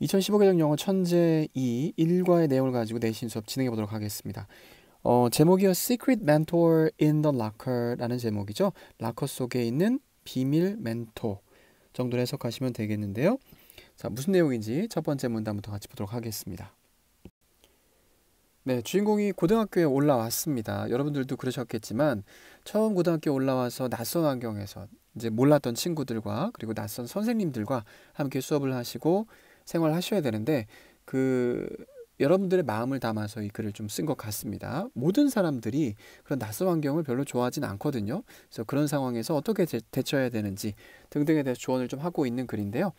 2015 개정 영어 천재 2 1과의 내용을 가지고 내신 수업 진행해 보도록 하겠습니다. 어, 제목이요 Secret Mentor in the Locker라는 제목이죠. 락커 속에 있는 비밀 멘토 정도로 해석하시면 되겠는데요. 자, 무슨 내용인지 첫 번째 문단부터 같이 보도록 하겠습니다. 네, 주인공이 고등학교에 올라왔습니다. 여러분들도 그러셨겠지만 처음 고등학교에 올라와서 낯선 환경에서 이제 몰랐던 친구들과 그리고 낯선 선생님들과 함께 수업을 하시고 생활을 하셔야 되는데 그 여러분들의 마음을 담아서 이 글을 좀 쓴 것 같습니다. 모든 사람들이 그런 낯선 환경을 별로 좋아하진 않거든요. 그래서 그런 상황에서 어떻게 대, 대처해야 되는지 등등에 대해 조언을 좀 하고 있는 글인데요.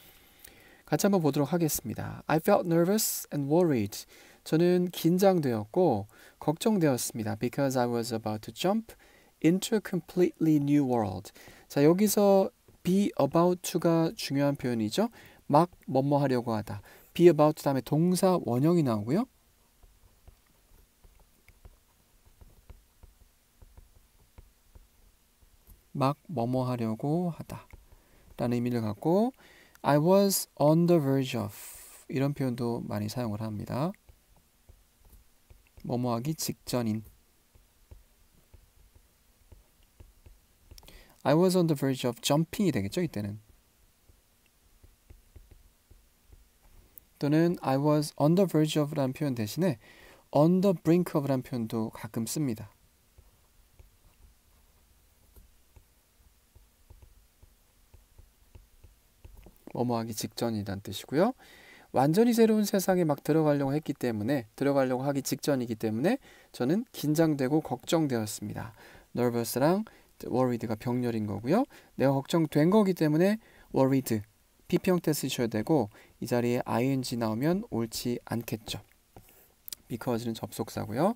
같이 한번 보도록 하겠습니다. I felt nervous and worried. 저는 긴장되었고 걱정되었습니다. Because I was about to jump into a completely new world. 자, 여기서 be about to가 중요한 표현이죠. 막 뭐뭐 하려고 하다. be about 다음에 동사 원형이 나오고요. 막 뭐뭐 하려고 하다. 라는 의미를 갖고 I was on the verge of 이런 표현도 많이 사용을 합니다. 뭐뭐 하기 직전인 I was on the verge of jumping이 되겠죠, 이때는. 또는 I was on the verge of라는 표현 대신에 on the brink of라는 표현도 가끔 씁니다. 뭐뭐하기 직전이란 뜻이고요. 완전히 새로운 세상에 막 들어가려고 했기 때문에 들어가려고 하기 직전이기 때문에 저는 긴장되고 걱정되었습니다. nervous랑 worried가 병렬인 거고요. 내가 걱정된 거기 때문에 worried 비평태 쓰셔야 되고 이 자리에 ing 나오면 옳지 않겠죠. because는 접속사고요.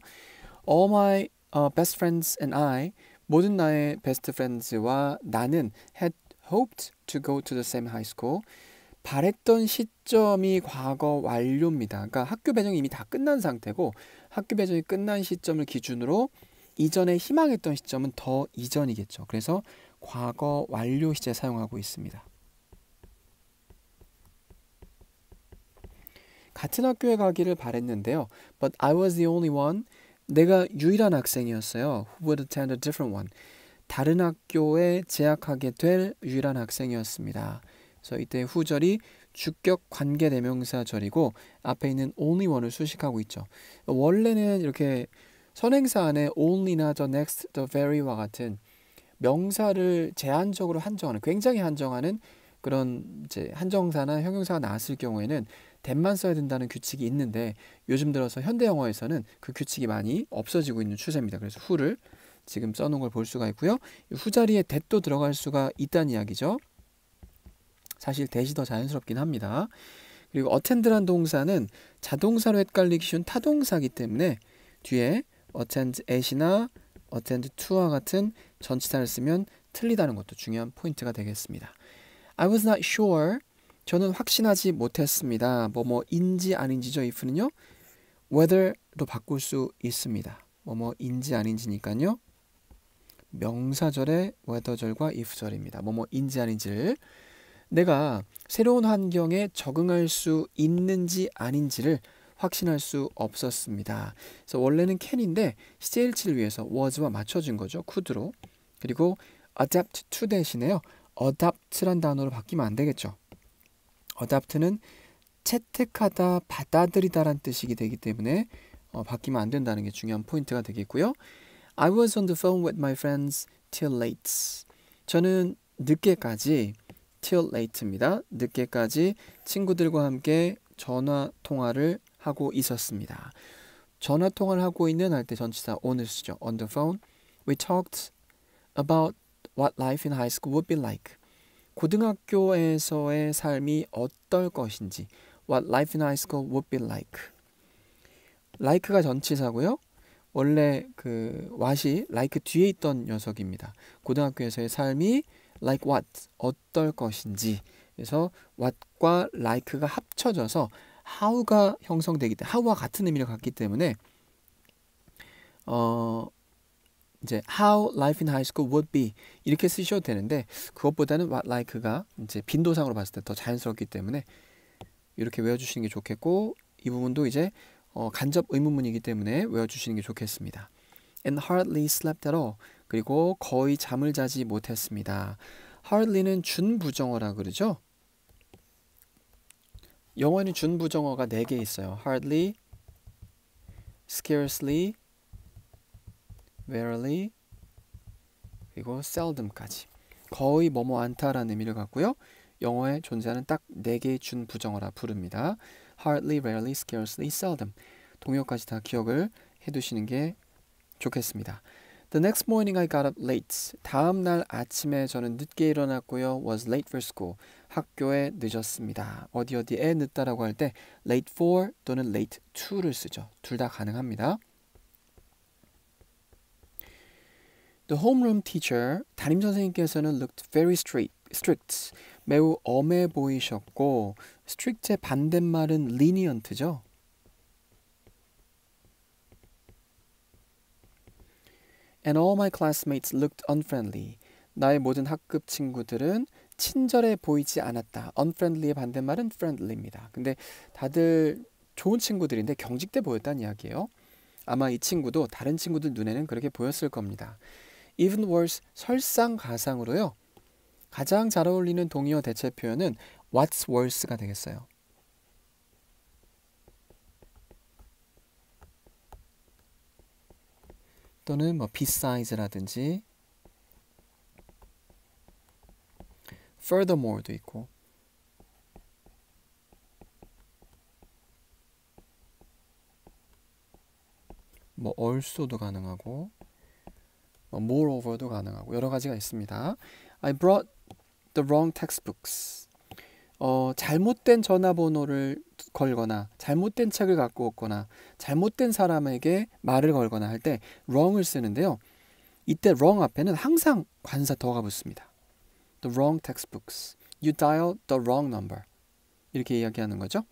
All my uh, best friends and I 모든 나의 베스트 프렌즈와 나는 had hoped to go to the same high school. 바랬던 시점이 과거 완료입니다. 그러니까 학교 배정이 이미 다 끝난 상태고 학교 배정이 끝난 시점을 기준으로 이전에 희망했던 시점은 더 이전이겠죠. 그래서 과거 완료 시제 사용하고 있습니다. 같은 학교에 가기를 바랬는데요. But I was the only one. 내가 유일한 학생이었어요. Who would attend a different one. 다른 학교에 재학하게 될 유일한 학생이었습니다. 그래서 이때 후절이 주격 관계 대명사절이고 앞에 있는 only one을 수식하고 있죠. 원래는 이렇게 선행사 안에 only나 the next, the very와 같은 명사를 제한적으로 한정하는 굉장히 한정하는 그런 이제 한정사나 형용사가 나왔을 경우에는 댐만 써야 된다는 규칙이 있는데 요즘 들어서 현대 영어에서는 그 규칙이 많이 없어지고 있는 추세입니다. 그래서 후를 지금 써놓은 걸 볼 수가 있고요. 후 자리에 t 도 들어갈 수가 있다는 이야기죠. 사실 t h 이더 자연스럽긴 합니다. 그리고 attend란 동사는 자동사로 헷갈리기 쉬운 타동사기 때문에 뒤에 attend at이나 attend to와 같은 전치사를 쓰면 틀리다는 것도 중요한 포인트가 되겠습니다. I was not sure 저는 확신하지 못했습니다. 뭐뭐인지 아닌지죠. if는요. whether로 바꿀 수 있습니다. 뭐뭐인지 아닌지니까요. 명사절의 whether절과 if절입니다. 뭐뭐인지 아닌지를 내가 새로운 환경에 적응할 수 있는지 아닌지를 확신할 수 없었습니다. 그래서 원래는 can인데 s CL치를 위해서 was와 맞춰준 거죠. could로. 그리고 adapt to 대신에요. adapt란 단어로 바뀌면 안 되겠죠. 어답트는 채택하다, 받아들이다란 뜻이 되기 때문에 어, 바뀌면 안 된다는 게 중요한 포인트가 되겠고요. I was on the phone with my friends till late. 저는 늦게까지 till late입니다. 늦게까지 친구들과 함께 전화 통화를 하고 있었습니다. 전화 통화를 하고 있는 할 때 전치사 오늘 쓰죠. On the phone, we talked about what life in high school would be like. 고등학교에서의 삶이 어떨 것인지 What life in high school would be like. like가 전치사고요. 원래 그 what이 like 뒤에 있던 녀석입니다. 고등학교에서의 삶이 like what 어떨 것인지 그래서 what과 like가 합쳐져서 how가 형성되기 때문에 how와 같은 의미를 갖기 때문에 어 이제 how life in high school would be 이렇게 쓰셔도 되는데 그것보다는 what like가 이제 빈도상으로 봤을 때 더 자연스럽기 때문에 이렇게 외워주시는 게 좋겠고 이 부분도 이제 어, 간접 의문문이기 때문에 외워주시는 게 좋겠습니다. And hardly slept at all. 그리고 거의 잠을 자지 못했습니다. hardly는 준부정어라 그러죠. 영어에는 준부정어가 4개 있어요. hardly, scarcely, rarely 그리고 seldom까지 거의 뭐뭐 않다라는 의미를 갖고요. 영어에 존재하는 딱 네 개의 준 부정어라 부릅니다. hardly, rarely, scarcely, seldom 동요까지 다 기억을 해두시는 게 좋겠습니다. The next morning I got up late. 다음 날 아침에 저는 늦게 일어났고요. was late for school. 학교에 늦었습니다. 어디 어디에 늦다라고 할 때 late for 또는 late to를 쓰죠. 둘 다 가능합니다. The homeroom teacher, 담임 선생님께서는 looked very strict, strict 매우 엄해 보이셨고 strict의 반대말은 lenient죠. And all my classmates looked unfriendly. 나의 모든 학급 친구들은 친절해 보이지 않았다. unfriendly의 반대말은 friendly입니다. 근데 다들 좋은 친구들인데 경직돼 보였다는 이야기예요. 아마 이 친구도 다른 친구들 눈에는 그렇게 보였을 겁니다. even worse 설상가상으로요. 가장 잘 어울리는 동의어 대체 표현은 what's worse가 되겠어요. 또는 뭐 besides라든지 furthermore도 있고 뭐 also도 가능하고 moreover도 가능하고 여러 가지가 있습니다. I brought the wrong textbooks. 어, 잘못된 전화번호를 걸거나 잘못된 책을 갖고 오거나 잘못된 사람에게 말을 걸거나 할 때 wrong을 쓰는데요. 이때 wrong 앞에는 항상 관사 더가 붙습니다. The wrong textbooks. You dial the wrong number. 이렇게 이야기하는 거죠.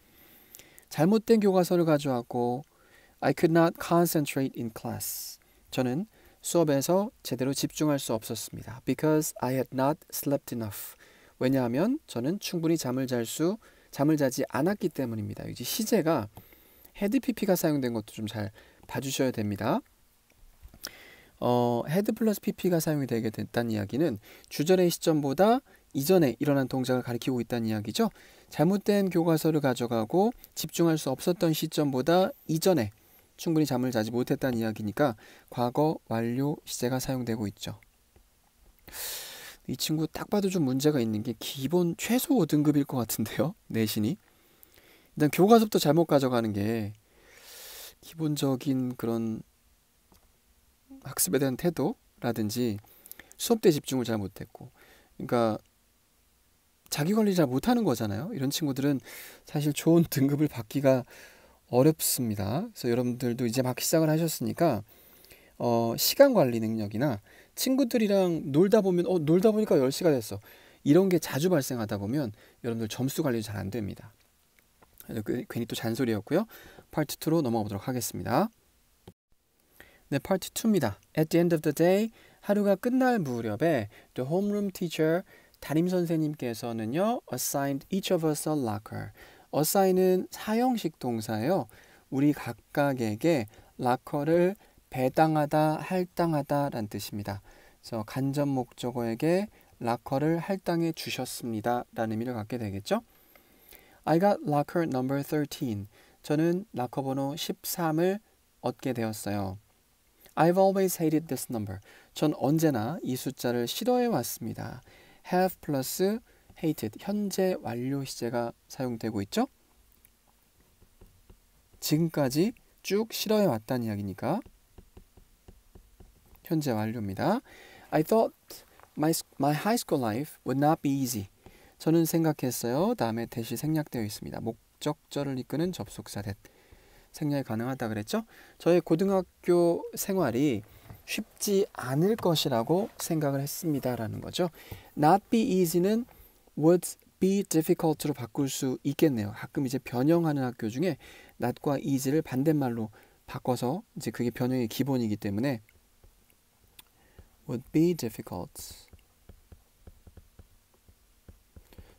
잘못된 교과서를 가져왔고 I could not concentrate in class. 저는 수업에서 제대로 집중할 수 없었습니다. Because I had not slept enough. 왜냐하면 저는 충분히 잠을 잘 수, 잠을 자지 않았기 때문입니다. 이제 시제가 헤드 PP가 사용된 것도 좀 잘 봐주셔야 됩니다. 어, 헤드 플러스 PP가 사용이 되게 됐다는 이야기는 주절의 시점보다 이전에 일어난 동작을 가리키고 있다는 이야기죠. 잘못된 교과서를 가져가고 집중할 수 없었던 시점보다 이전에 충분히 잠을 자지 못했다는 이야기니까 과거 완료 시제가 사용되고 있죠. 이 친구 딱 봐도 좀 문제가 있는 게 기본 최소 5등급일 것 같은데요. 내신이. 일단 교과서부터 잘못 가져가는 게 기본적인 그런 학습에 대한 태도라든지 수업 때 집중을 잘 못했고 그러니까 자기 관리 잘 못하는 거잖아요. 이런 친구들은 사실 좋은 등급을 받기가 어렵습니다. 그래서 여러분들도 이제 막 시작을 하셨으니까 어, 시간 관리 능력이나 친구들이랑 놀다 보면 어, 놀다 보니까 10시가 됐어. 이런 게 자주 발생하다 보면 여러분들 점수 관리 잘 안 됩니다. 괜히 또 잔소리였고요. 파트 2로 넘어가 보도록 하겠습니다. 네, 파트 2입니다. At the end of the day, 하루가 끝날 무렵에 the homeroom teacher, 담임 선생님께서는요, assigned each of us a locker. 어사인은 사형식 동사예요. 우리 각각에게 라커를 배당하다, 할당하다 란 뜻입니다. 그래서 간접 목적어에게 라커를 할당해 주셨습니다. 라는 의미를 갖게 되겠죠. I got locker number 13. 저는 라커 번호 13을 얻게 되었어요. I've always hated this number. 전 언제나 이 숫자를 싫어해 왔습니다. have 플러스 hated 현재 완료 시제가 사용되고 있죠. 지금까지 쭉 실어해 왔다는 이야기니까 현재 완료입니다. I thought my, my high school life would not be easy. 저는 생각했어요. 다음에 대시 생략되어 있습니다. 목적절을 이끄는 접속사 t 생략이 가능하다 그랬죠? 저의 고등학교 생활이 쉽지 않을 것이라고 생각을 했습니다라는 거죠. not be easy는 would be difficult로 바꿀 수 있겠네요. 가끔 이제 변형하는 학교 중에 not과 is를 반대말로 바꿔서 이제 그게 변형의 기본이기 때문에 would be difficult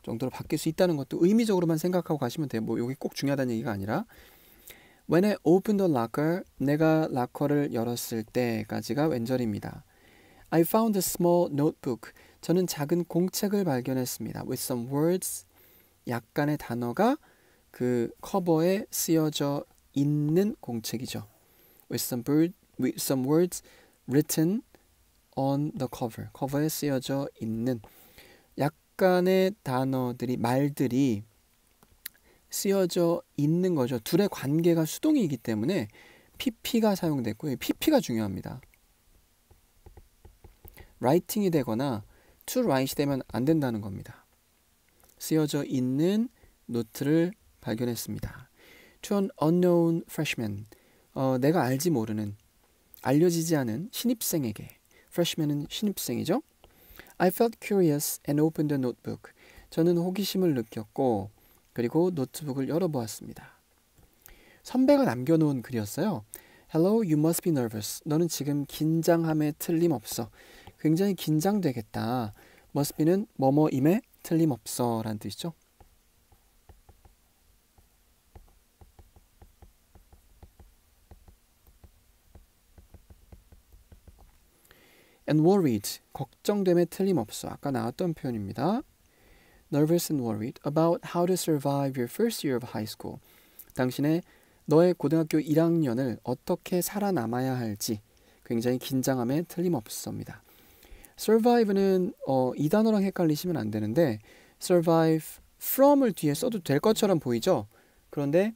정도로 바뀔 수 있다는 것도 의미적으로만 생각하고 가시면 돼요. 뭐 여기 꼭 중요하다는 얘기가 아니라 When I opened the locker, 내가 락커를 열었을 때까지가 왼절입니다. I found a small notebook. 저는 작은 공책을 발견했습니다. With some words, 약간의 단어가 그 커버에 쓰여져 있는 공책이죠. With some, bird, with some words written on the cover, 커버에 쓰여져 있는 약간의 단어들이, 말들이 쓰여져 있는 거죠. 둘의 관계가 수동이기 때문에 pp가 사용됐고요. pp가 중요합니다. 라이팅이 되거나 to write이 되면 안 된다는 겁니다. 쓰여져 있는 노트를 발견했습니다. To an unknown freshman, 어, 내가 알지 모르는, 알려지지 않은 신입생에게 freshman은 신입생이죠. I felt curious and opened the notebook. 저는 호기심을 느꼈고 그리고 노트북을 열어보았습니다. 선배가 남겨놓은 글이었어요. Hello, you must be nervous. 너는 지금 긴장함에 틀림없어. 굉장히 긴장되겠다. must be는 뭐뭐임에 틀림없어 라는 뜻이죠. and worried 걱정됨에 틀림없어 아까 나왔던 표현입니다. nervous and worried about how to survive your first year of high school 당신의 너의 고등학교 1학년을 어떻게 살아남아야 할지 굉장히 긴장함에 틀림없습니다. survive는 어, 이 단어랑 헷갈리시면 안 되는데 survive from을 뒤에 써도 될 것처럼 보이죠. 그런데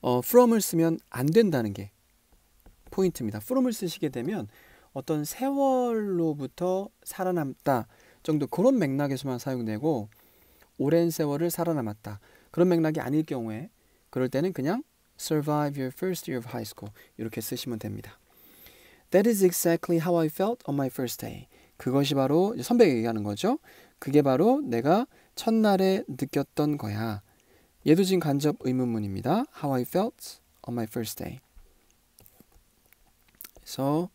어, from을 쓰면 안 된다는 게 포인트입니다. from을 쓰시게 되면 어떤 세월로부터 살아남다 정도 그런 맥락에서만 사용되고 오랜 세월을 살아남았다 그런 맥락이 아닐 경우에 그럴 때는 그냥 survive your first year of high school 이렇게 쓰시면 됩니다. That is exactly how I felt on my first day. 그것이 바로 선배가 얘기하는 거죠. 그게 바로 내가 첫날에 느꼈던 거야. 얘도 지금 간접 의문문입니다. How I felt on my first day. 그래서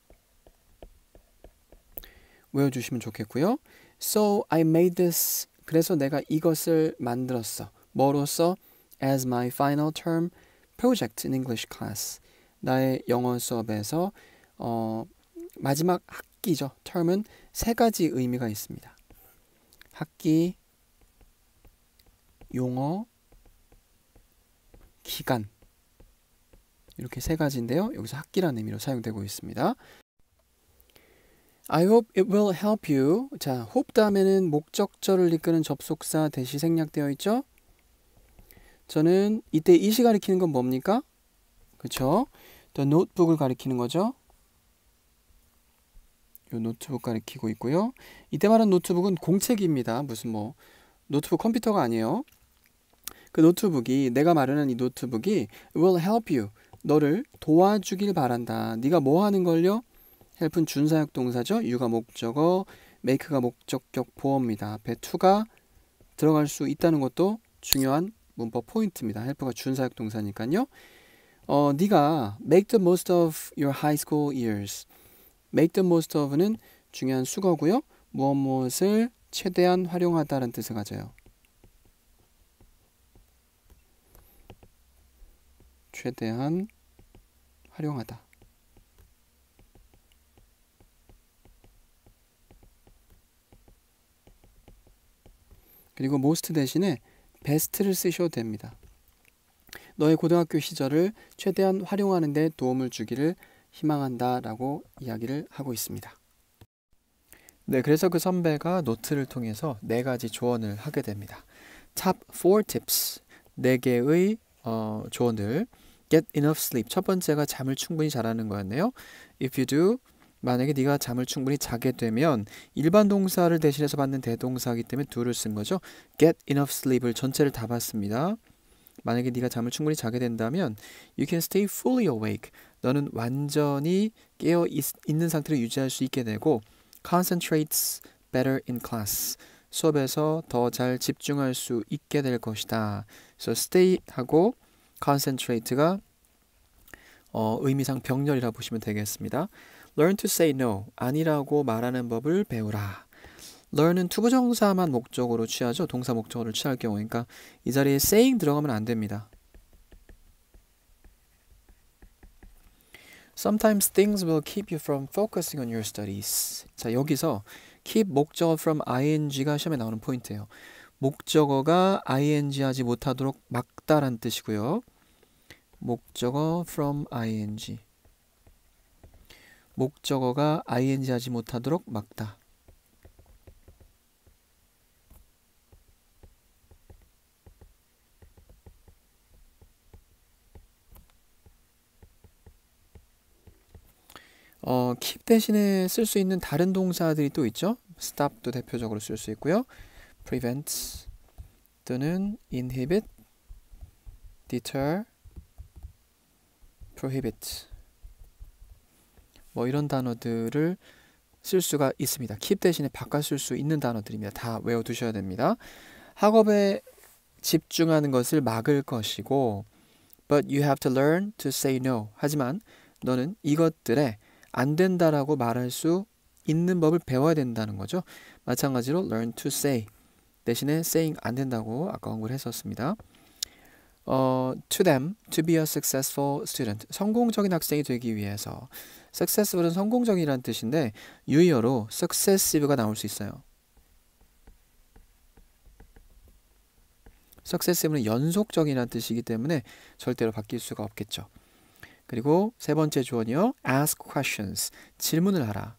외워주시면 좋겠고요. So I made this. 그래서 내가 이것을 만들었어. 뭐로써? As my final term project in English class. 나의 영어 수업에서 어, 마지막 학기죠. term은 세 가지 의미가 있습니다. 학기, 용어, 기간 이렇게 세 가지인데요. 여기서 학기라는 의미로 사용되고 있습니다. I hope it will help you. 자, hope 다음에는 목적절을 이끄는 접속사 대시 생략되어 있죠? 저는 이때 이시 가리키는 건 뭡니까? 그쵸? 또 노트북을 가리키는 거죠? 요 노트북 가리키고 있고요. 이때 말한 노트북은 공책입니다. 무슨 뭐 노트북 컴퓨터가 아니에요. 그 노트북이 내가 마련한 이 노트북이 will help you 너를 도와주길 바란다. 네가 뭐 하는 걸요? help은 준사역 동사죠. you가 목적어, make가 목적격 보어입니다. 앞에 to가 들어갈 수 있다는 것도 중요한 문법 포인트입니다. help가 준사역 동사니까요. 어, 네가 make the most of your high school years. make the most of는 중요한 수거고요. 무엇 무엇을 최대한 활용하다는 뜻을 가져요. 최대한 활용하다. 그리고 most 대신에 best를 쓰셔도 됩니다. 너의 고등학교 시절을 최대한 활용하는 데 도움을 주기를 희망한다 라고 이야기를 하고 있습니다. 네, 그래서 그 선배가 노트를 통해서 네 가지 조언을 하게 됩니다. Top 4 tips, 네 개의 어, 조언들. Get enough sleep, 첫 번째가 잠을 충분히 자라는 거였네요. If you do, 만약에 네가 잠을 충분히 자게 되면 일반 동사를 대신해서 받는 대동사이기 때문에 d o 쓴 거죠. Get enough sleep을 전체를 다 봤습니다. 만약에 네가 잠을 충분히 자게 된다면 you can stay fully awake. 너는 완전히 깨어 있, 는 상태를 유지할 수 있게 되고 concentrates better in class. 수업에서 더 잘 집중할 수 있게 될 것이다. so stay 하고 concentrate가 어, 의미상 병렬이라 보시면 되겠습니다. learn to say no 아니라고 말하는 법을 배우라. learn은 투부정사만 목적으로 취하죠. 동사 목적어를 취할 경우. 니까이 자리에 saying 들어가면 안 됩니다. Sometimes things will keep you from focusing on your studies. 자, 여기서 keep 목적어 from ing가 시험에 나오는 포인트예요. 목적어가 ing하지 못하도록 막다란 뜻이고요. 목적어 from ing. 목적어가 ing하지 못하도록 막다. 어, keep 대신에 쓸 수 있는 다른 동사들이 또 있죠. stop도 대표적으로 쓸 수 있고요. prevent 또는 inhibit, deter, prohibit 뭐 이런 단어들을 쓸 수가 있습니다. keep 대신에 바꿔 쓸 수 있는 단어들입니다. 다 외워두셔야 됩니다. 학업에 집중하는 것을 막을 것이고 but you have to learn to say no. 하지만 너는 이것들에 안 된다라고 말할 수 있는 법을 배워야 된다는 거죠. 마찬가지로 learn to say 대신에 saying 안 된다고 아까 언급을 했었습니다. 어, to them to be a successful student 성공적인 학생이 되기 위해서 successful은 성공적이라는 뜻인데 유의어로 successive가 나올 수 있어요. successive는 연속적이라는 뜻이기 때문에 절대로 바뀔 수가 없겠죠. 그리고 세 번째 조언이요. ask questions. 질문을 하라.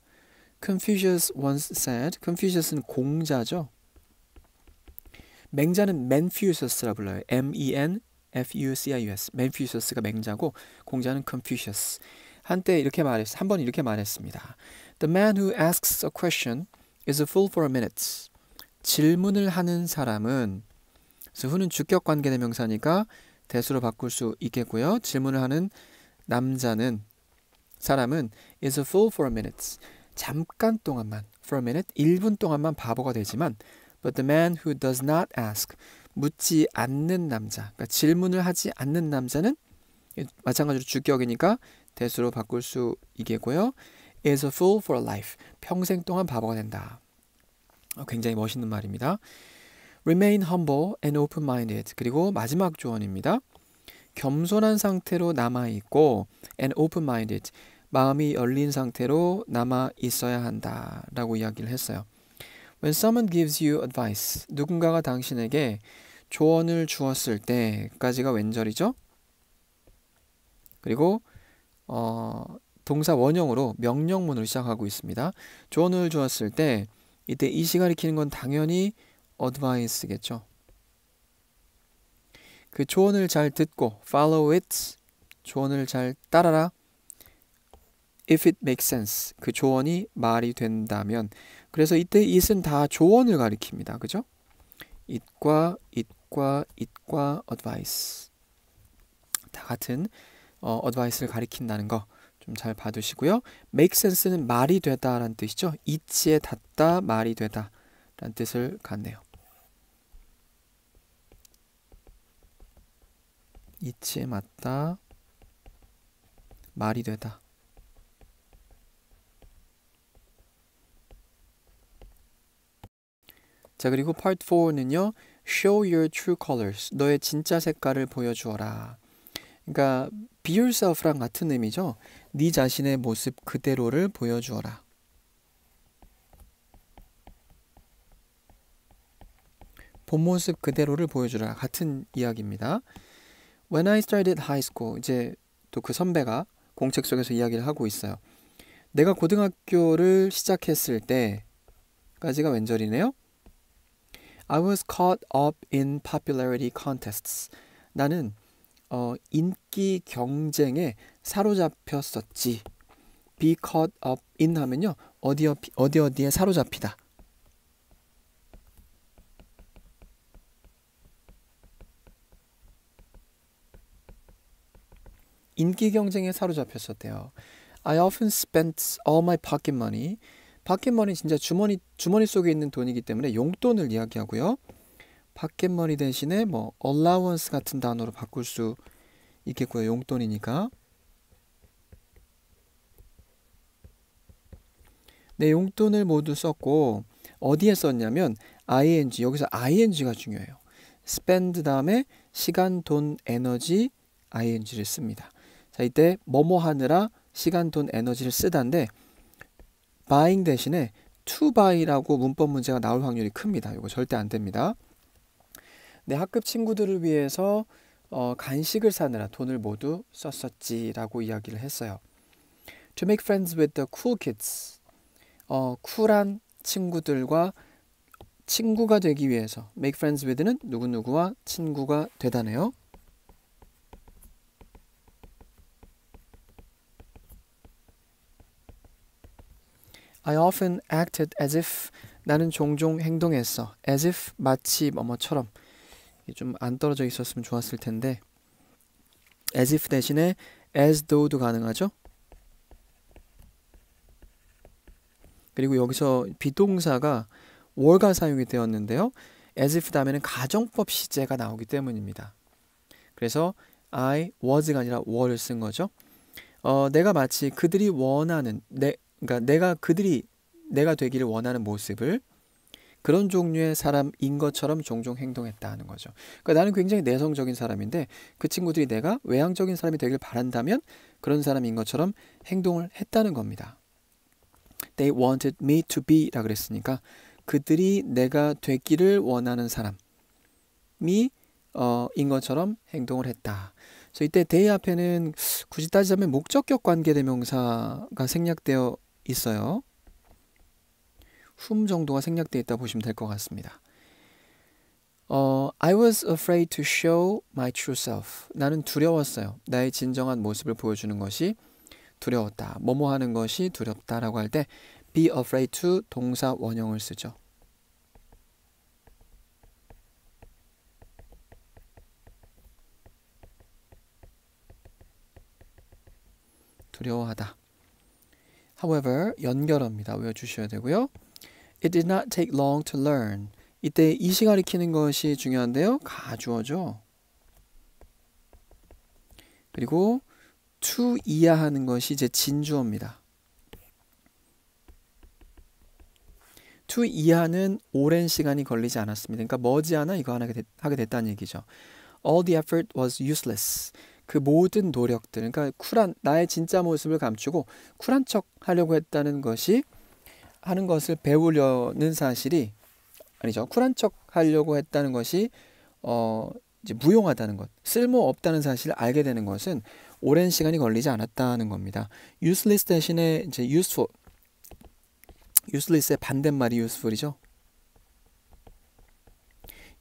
Confucius once said. Confucius는 공자죠. 맹자는 Manfucius라 불러요. M-E-N F-U-C-I-U-S. Manfucius가 맹자고 공자는 Confucius. 한때 이렇게 말했 한번 이렇게 말했습니다. The man who asks a question is a fool for a minute. 질문을 하는 사람은 그래서 후는 주격 관계 대명사니까 대수로 바꿀 수 있겠고요. 질문을 하는 남자는 사람은 is a fool for a minute. 잠깐 동안만 for a minute 1분 동안만 바보가 되지만 but the man who does not ask 묻지 않는 남자 그러니까 질문을 하지 않는 남자는 마찬가지로 주격이니까 대수로 바꿀 수있게고요 is a fool for a life. 평생 동안 바보가 된다. 어, 굉장히 멋있는 말입니다. remain humble and open minded. 그리고 마지막 조언입니다. 겸손한 상태로 남아 있고 and open-minded 마음이 열린 상태로 남아 있어야 한다라고 이야기를 했어요. When someone gives you advice, 누군가가 당신에게 조언을 주었을 때까지가 왼절이죠. 그리고 어, 동사 원형으로 명령문을 시작하고 있습니다. 조언을 주었을 때 이때 이시 가리키는 건 당연히 advice겠죠. 그 조언을 잘 듣고 follow it 조언을 잘 따라라 if it makes sense 그 조언이 말이 된다면 그래서 이때 it은 다 조언을 가리킵니다. 그죠? it과 it과 it과 advice 다 같은 어, advice를 가리킨다는 거잘 봐두시고요. make sense는 말이 되다라는 뜻이죠. it에 닿다 말이 되다 라는 뜻을 갖네요. 이치에 맞다. 말이 되다. 자, 그리고 p a 4는요. show your true colors. 너의 진짜 색깔을 보여주어라. 그러니까 be yourself랑 같은 의미죠. 네 자신의 모습 그대로를 보여주어라. 본 모습 그대로를 보여주라 같은 이야기입니다. When I started high school 이제 또 그 선배가 공책 속에서 이야기를 하고 있어요. 내가 고등학교를 시작했을 때까지가 왼절이네요. I was caught up in popularity contests. 나는 어, 인기 경쟁에 사로잡혔었지. Be caught up in 하면요. 어디 어디에 사로잡히다. 인기 경쟁에 사로잡혔었대요. I often spent all my pocket money. pocket money 진짜 주머니 주머니 속에 있는 돈이기 때문에 용돈을 이야기하고요. pocket money 대신에 뭐 allowance 같은 단어로 바꿀 수 있겠고요. 용돈이니까. 내 네, 용돈을 모두 썼고 어디에 썼냐면 ing 여기서 ing가 중요해요. spend 다음에 시간, 돈, 에너지 ing를 씁니다. 자, 이때 뭐뭐 하느라 시간, 돈, 에너지를 쓰다인데 buying 대신에 to buy라고 문법 문제가 나올 확률이 큽니다. 이거 절대 안 됩니다. 내 네, 학급 친구들을 위해서 어, 간식을 사느라 돈을 모두 썼었지라고 이야기를 했어요. To make friends with the cool kids. 어, 쿨한 친구들과 친구가 되기 위해서 make friends with는 누구누구와 친구가 되다네요. I often acted as if 나는 종종 행동했어. as if 마치 뭐뭐처럼 좀 안 떨어져 있었으면 좋았을 텐데 as if 대신에 as though도 가능하죠. 그리고 여기서 비동사가 월가 사용이 되었는데요. as if 다음에는 가정법 시제가 나오기 때문입니다. 그래서 I was가 아니라 were를 쓴 거죠. 어, 내가 마치 그들이 원하는 내, 그러니까 내가 그들이 내가 되기를 원하는 모습을 그런 종류의 사람인 것처럼 종종 행동했다는 거죠. 그러니까 나는 굉장히 내성적인 사람인데 그 친구들이 내가 외향적인 사람이 되길 바란다면 그런 사람인 것처럼 행동을 했다는 겁니다. They wanted me to be라 그랬으니까 그들이 내가 되기를 원하는 사람이 어, 인 것처럼 행동을 했다. 그래서 이때 they 앞에는 굳이 따지자면 목적격 관계대명사가 생략되어 있어요. 훔 정도가 생략되 있다 보시면 될 것 같습니다. 어, I was afraid to show my true self. 나는 두려웠어요. 나의 진정한 모습을 보여주는 것이 두려웠다. 뭐뭐 하는 것이 두렵다라고 할 때 be afraid to 동사 원형을 쓰죠. 두려워하다. however 연결합니다. 외워주셔야 되고요. It did not take long to learn. 이때 이시 가리키는 것이 중요한데요. 가주어죠. 그리고 to 이하하는 것이 이제 진주어입니다. to 이하는 오랜 시간이 걸리지 않았습니다. 그러니까 머지않아 이거 하나 하게, 됐, 다는 얘기죠. All the effort was useless. 그 모든 노력들, 그러니까 쿨한 나의 진짜 모습을 감추고 쿨한 척 하려고 했다는 것이 하는 것을 배우려는 사실이 아니죠. 쿨한 척 하려고 했다는 것이 어 이제 무용하다는 것, 쓸모 없다는 사실을 알게 되는 것은 오랜 시간이 걸리지 않았다는 겁니다. useless 대신에 이제 useful, useless의 반대말이 useful이죠.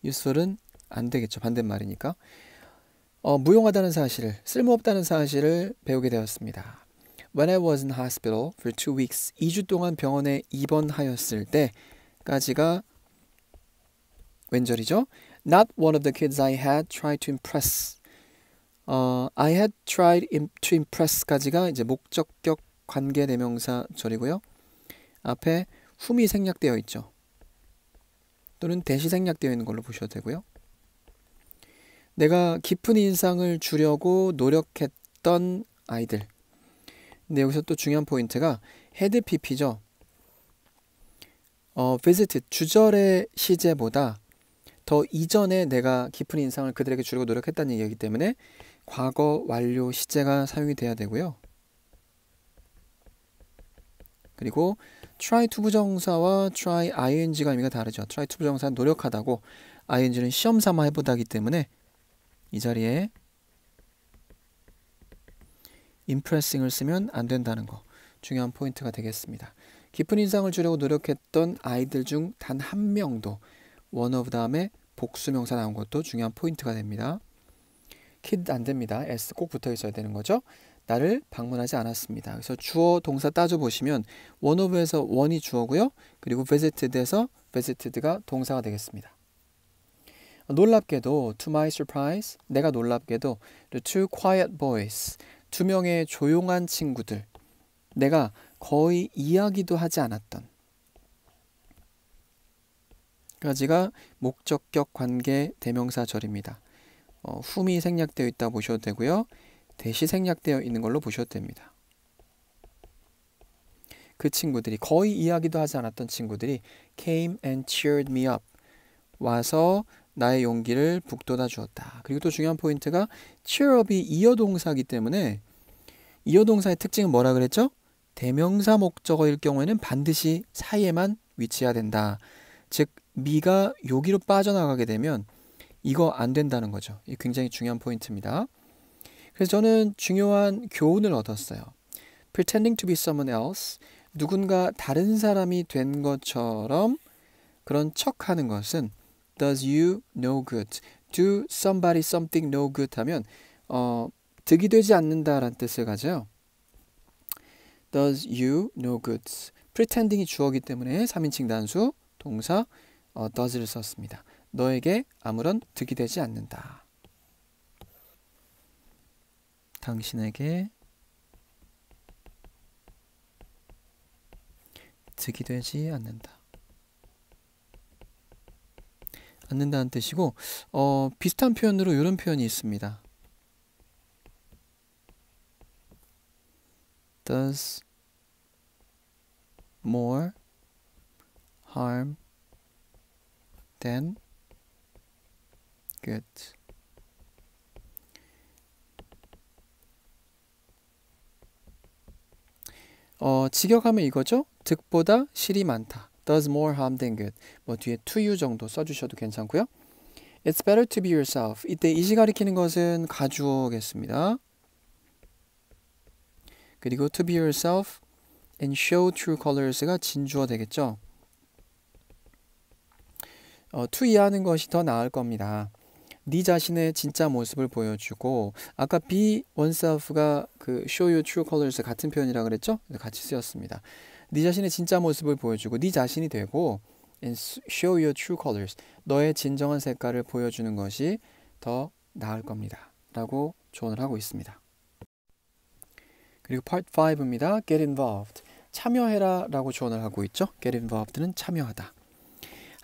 useful은 안 되겠죠. 반대말이니까. 어, 무용하다는 사실을, 쓸모없다는 사실을 배우게 되었습니다. When I was in hospital for two weeks, 2주 동안 병원에 입원하였을 때까지가 왼절이죠. Not one of the kids I had tried to impress. 어, I had tried to impress까지가 이제 목적격 관계 대명사 절이고요. 앞에 whom이 생략되어 있죠. 또는 대시 생략되어 있는 걸로 보셔도 되고요. 내가 깊은 인상을 주려고 노력했던 아이들. 근데 여기서 또 중요한 포인트가 헤드 PP죠. 어, visit 주절의 시제보다 더 이전에 내가 깊은 인상을 그들에게 주려고 노력했다는 얘기이기 때문에 과거 완료 시제가 사용이 돼야 되고요. 그리고 try to 부정사와 try ing가 의미가 다르죠. try to 부정사는 노력하다고 ing는 시험 삼아 해보다기 때문에 이 자리에 impressing을 쓰면 안 된다는 거 중요한 포인트가 되겠습니다. 깊은 인상을 주려고 노력했던 아이들 중 단 한 명도 원어브 다음에 복수명사 나온 것도 중요한 포인트가 됩니다. kid 안 됩니다. s 꼭 붙어 있어야 되는 거죠. 나를 방문하지 않았습니다. 그래서 주어 동사 따져 보시면 원오브에서 원이 주어고요. 그리고 visited에서 visited가 동사가 되겠습니다. 놀랍게도 to my surprise 내가 놀랍게도 the two quiet boys 두 명의 조용한 친구들 내가 거의 이야기도 하지 않았던 까지가 목적격 관계 대명사절입니다. 어, 후미 생략되어 있다 보셔도 되고요. 대시 생략되어 있는 걸로 보셔도 됩니다. 그 친구들이 거의 이야기도 하지 않았던 친구들이 came and cheered me up 와서 나의 용기를 북돋아 주었다. 그리고 또 중요한 포인트가 cheer up이 이어동사이기 때문에 이어동사의 특징은 뭐라 그랬죠? 대명사 목적어일 경우에는 반드시 사이에만 위치해야 된다. 즉 미가 여기로 빠져나가게 되면 이거 안 된다는 거죠. 이 굉장히 중요한 포인트입니다. 그래서 저는 중요한 교훈을 얻었어요. pretending to be someone else 누군가 다른 사람이 된 것처럼 그런 척하는 것은 does you no good. do somebody something no good 하면 어, 득이 되지 않는다라는 뜻을 가져요. does you no good. pretending이 주어기 때문에 3인칭 단수 동사 어, does를 썼습니다. 너에게 아무런 득이 되지 않는다. 당신에게 득이 되지 않는다. 않는다는 뜻이고 어, 비슷한 표현으로 이런 표현이 있습니다. does more harm than good. 어, 직역하면 이거죠. 득보다 실이 많다. does more harm than good. 뭐 뒤에 to you 정도 써주셔도 괜찮고요. It's better to be yourself. 이때 이시 가리키는 것은 가주어겠습니다. 그리고 to be yourself and show true colors가 진주어 되겠죠. 어, to 이해하는 것이 더 나을 겁니다. 네 자신의 진짜 모습을 보여주고 아까 be oneself가 그 show you true colors 같은 표현이라 그랬죠? 같이 쓰였습니다. 네 자신의 진짜 모습을 보여주고 네 자신이 되고 and show your true colors. 너의 진정한 색깔을 보여주는 것이 더 나을 겁니다. 라고 조언을 하고 있습니다. 그리고 part 5입니다. get involved. 참여해라 라고 조언을 하고 있죠. get involved는 참여하다.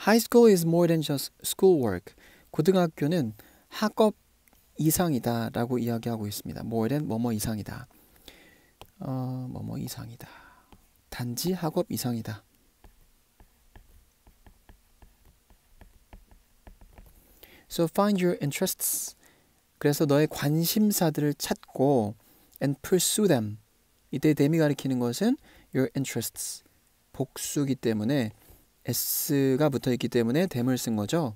High school is more than just schoolwork. 고등학교는 학업 이상이다 라고 이야기하고 있습니다. more than 뭐뭐 이상이다. 어, 뭐뭐 이상이다. 단지 학업 이상이다. So find your interests. 그래서 너의 관심사들을 찾고 and pursue them. 이때 데미 가리키는 것은 your interests. 복수기 때문에 s가 붙어 있기 때문에 them을 쓴 거죠.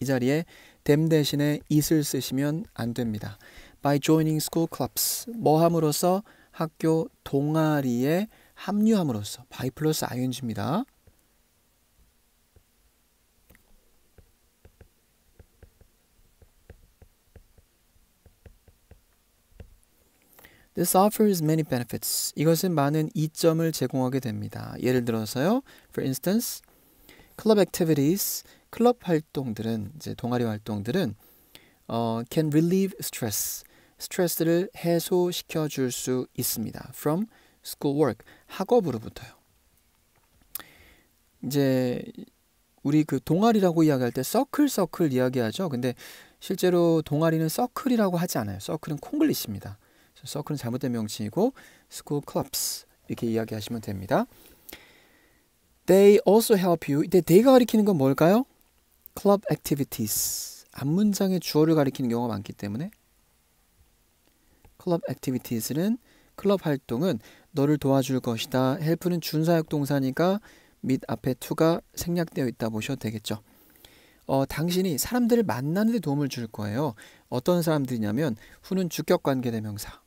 이 자리에 them 대신에 it을 쓰시면 안 됩니다. By joining school clubs. 뭐 함으로써 학교 동아리에 합류함으로써 바이 플러스 ing입니다. This offers many benefits. 이것은 많은 이점을 제공하게 됩니다. 예를 들어서요. For instance, club activities, 클럽 활동들은 이제 동아리 활동들은 어, can relieve stress, 스트레스를 해소시켜 줄 수 있습니다. From schoolwork 학업으로 붙어요. 이제 우리 그 동아리라고 이야기할 때 서클 서클 이야기하죠. 근데 실제로 동아리는 서클이라고 하지 않아요. 서클은 콩글리시입니다. 서클은 잘못된 명칭이고 school clubs 이렇게 이야기하시면 됩니다. They also help you. 근데 they가 가리키는 건 뭘까요? club activities. 앞문장의 주어를 가리키는 경우가 많기 때문에 club activities는 클럽 활동은 너를 도와줄 것이다. 헬프는 준사역 동사니까 밑 앞에 투가 생략되어 있다 보셔도 되겠죠. 어, 당신이 사람들을 만나는 데 도움을 줄 거예요. 어떤 사람들이냐면 후는 주격 관계대명사.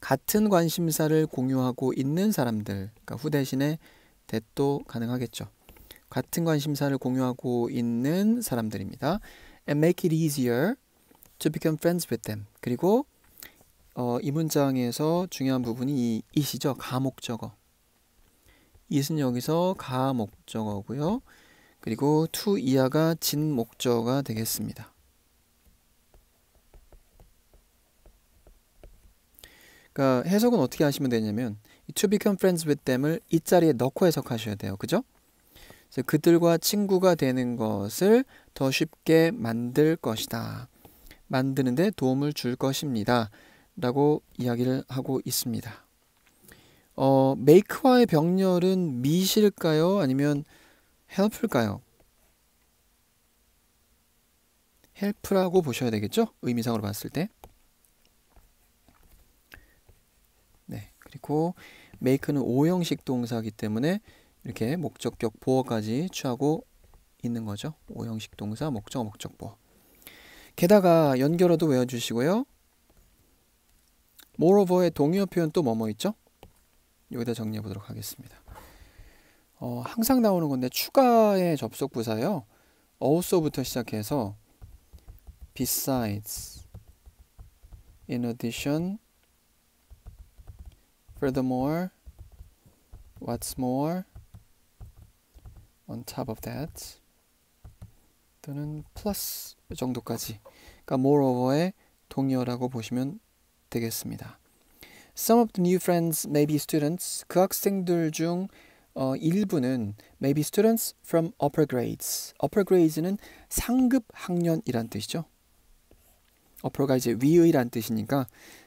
같은 관심사를 공유하고 있는 사람들. 그러니까 후 대신에 대도 가능하겠죠. 같은 관심사를 공유하고 있는 사람들입니다. And make it easier to become friends with them. 그리고 어, 이 문장에서 중요한 부분이 이 이시죠. 가목적어. 이은 여기서 가목적어고요. 그리고 투 이하가 진목적어가 되겠습니다. 그러니까 해석은 어떻게 하시면 되냐면 to become friends with them을 이 자리에 넣고 해석하셔야 돼요. 그죠? 그래서 그들과 친구가 되는 것을 더 쉽게 만들 것이다. 만드는데 도움을 줄 것입니다. 라고 이야기를 하고 있습니다. 어, 메이크와의 병렬은 미실까요? 아니면 헬프일까요? 헬프라고 보셔야 되겠죠? 의미상으로 봤을 때. 네, 그리고 m a k 는 오형식 동사이기 때문에 이렇게 목적격 보어까지 취하고 있는 거죠. 오형식 동사, 목적, 목적 보어. 게다가 연결어도 외워주시고요. moreover의 동의어 표현 또 뭐뭐 있죠? 여기다 정리해 보도록 하겠습니다. 어, 항상 나오는 건데 추가의 접속부사요. also부터 시작해서 besides, in addition, furthermore, what's more, on top of that 또는 plus 정도까지 그러니까 moreover의 동의어라고 보시면 되겠습니다. Some of the new friends may be students. 그 학생들 중 어, 일부는 may be students from upper grades. upper grades는 상급 학년이란 뜻이죠. upper가 이제 위의란 뜻이니까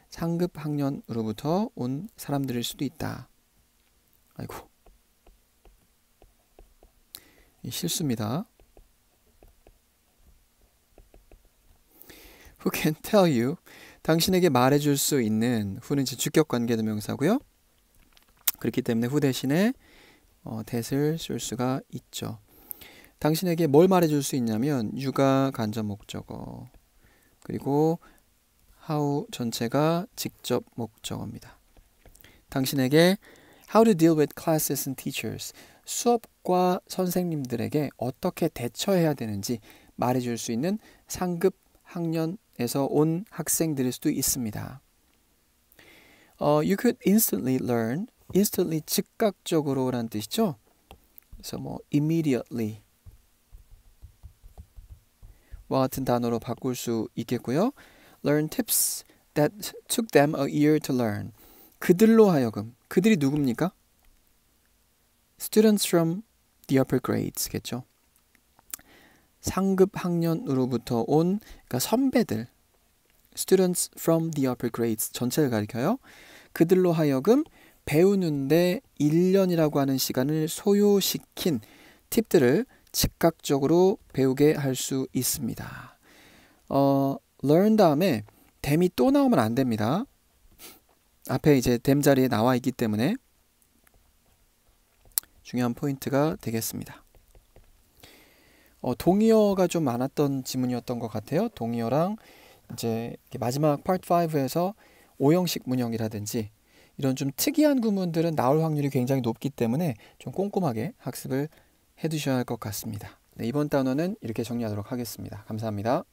상급 학년으로부터 온 사람들일 수도 있다. 아이고. 실수입니다. Who can tell you 당신에게 말해줄 수 있는 후는 주격 관계도명사고요 그렇기 때문에 후 대신에 어, t h 쓸 수가 있죠. 당신에게 뭘 말해줄 수 있냐면 육아 간접 목적어 그리고 how 전체가 직접 목적어입니다. 당신에게 how to deal with classes and teachers 수업과 선생님들에게 어떻게 대처해야 되는지 말해줄 수 있는 상급 학년 에서 온 학생들일 수도 있습니다. Uh, you could instantly learn. instantly 즉각적으로란 뜻이죠. 그래서 뭐 immediately 와 같은 단어로 바꿀 수 있겠고요. learn tips that took them a year to learn. 그들로 하여금 그들이 누굽니까? students from the upper grades겠죠. 상급 학년으로부터 온 그러니까 선배들 students from the upper grades 전체를 가리켜요. 그들로 하여금 배우는데 1년이라고 하는 시간을 소요시킨 팁들을 즉각적으로 배우게 할 수 있습니다. 어, learn 다음에 댐이 또 나오면 안 됩니다. 앞에 이제 댐 자리에 나와 있기 때문에 중요한 포인트가 되겠습니다. 어, 동의어가 좀 많았던 지문이었던 것 같아요. 동의어랑 이제 마지막 파트 5에서 오형식 문형이라든지 이런 좀 특이한 구문들은 나올 확률이 굉장히 높기 때문에 좀 꼼꼼하게 학습을 해 두셔야 할 것 같습니다. 네, 이번 단원은 이렇게 정리하도록 하겠습니다. 감사합니다.